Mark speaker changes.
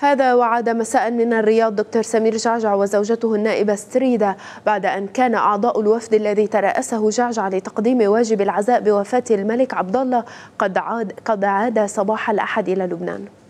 Speaker 1: هذا وعاد مساء من الرياض دكتور سمير جعجع وزوجته النائبة ستريدة بعد أن كان أعضاء الوفد الذي ترأسه جعجع لتقديم واجب العزاء بوفاة الملك عبد الله قد عاد, قد عاد صباح الأحد إلى لبنان